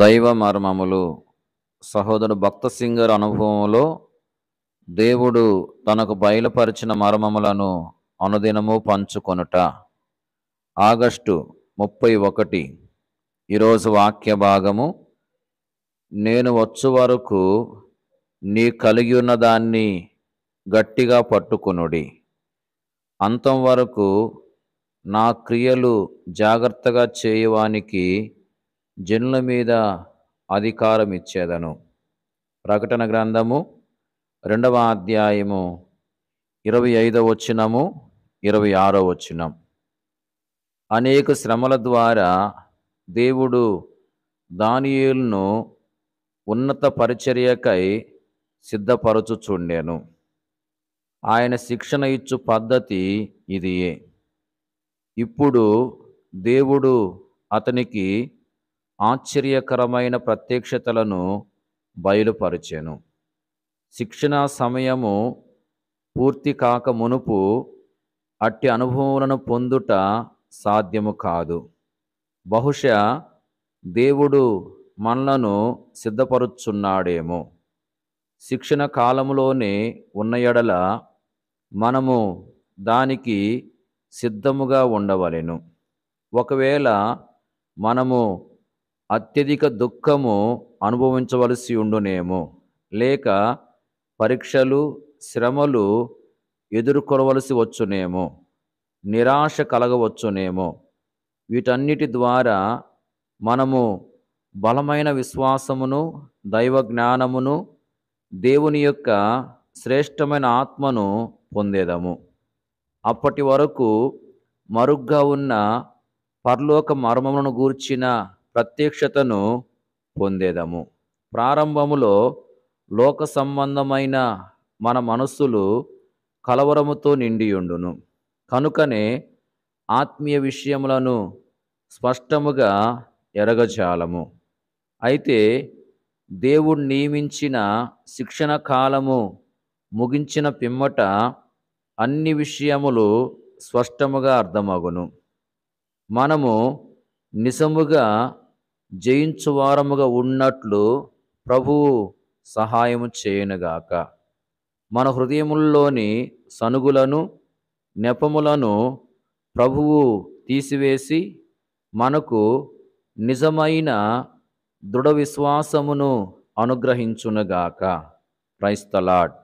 దైవ మర్మములు సహోదరు భక్త సింగర్ అనుభవంలో దేవుడు తనకు బయలుపరిచిన మర్మములను అనుదినము పంచుకొనుట ఆగస్టు ముప్పై ఒకటి ఈరోజు వాక్య భాగము నేను వచ్చు వరకు నీ కలిగి ఉన్న దాన్ని గట్టిగా పట్టుకునుడి అంతం వరకు నా క్రియలు జాగ్రత్తగా చేయవానికి జనుల మీద అధికారం ఇచ్చేదను ప్రకటన గ్రంథము రెండవ అధ్యాయము ఇరవై ఐదవ వచ్చినము ఇరవై ఆరో వచ్చినం అనేక శ్రమల ద్వారా దేవుడు దానియులను ఉన్నత పరిచర్యకై సిద్ధపరచుచుండెను ఆయన శిక్షణ ఇచ్చు పద్ధతి ఇదియే ఇప్పుడు దేవుడు అతనికి ఆశ్చర్యకరమైన ప్రత్యక్షతలను బయలుపరిచాను శిక్షణ సమయము పూర్తి కాక మునుపు అట్టి అనుభవములను పొందుట సాధ్యము కాదు బహుశా దేవుడు మనలను సిద్ధపరుచున్నాడేమో శిక్షణ కాలంలోనే ఉన్న ఎడల మనము దానికి సిద్ధముగా ఉండవలెను ఒకవేళ మనము అత్యధిక దుఃఖము అనుభవించవలసి ఉండునేమో లేక పరీక్షలు శ్రమలు ఎదుర్కొనవలసి వచ్చునేమో నిరాశ కలగవచ్చునేమో వీటన్నిటి ద్వారా మనము బలమైన విశ్వాసమును దైవ జ్ఞానమును దేవుని యొక్క శ్రేష్టమైన ఆత్మను పొందేదము అప్పటి వరకు మరుగ్గా ఉన్న పరలోక మర్మమును గూర్చిన ప్రత్యక్షతను పొందేదము ప్రారంభములో లోక సంబంధమైన మన మనస్సులు కలవరముతో నిండియుండును కనుకనే ఆత్మీయ విషయములను స్పష్టముగా ఎరగజాలము అయితే దేవుడు నియమించిన శిక్షణ కాలము ముగించిన పిమ్మట అన్ని విషయములు స్పష్టముగా అర్థమగును మనము నిజముగా జయించువారముగా ఉన్నట్లు ప్రభువు సహాయము చేయనుగాక మన హృదయముల్లోని సనుగులను నెపములను ప్రభువు తీసివేసి మనకు నిజమైన దృఢ విశ్వాసమును అనుగ్రహించునుగాక క్రైస్తలాడ్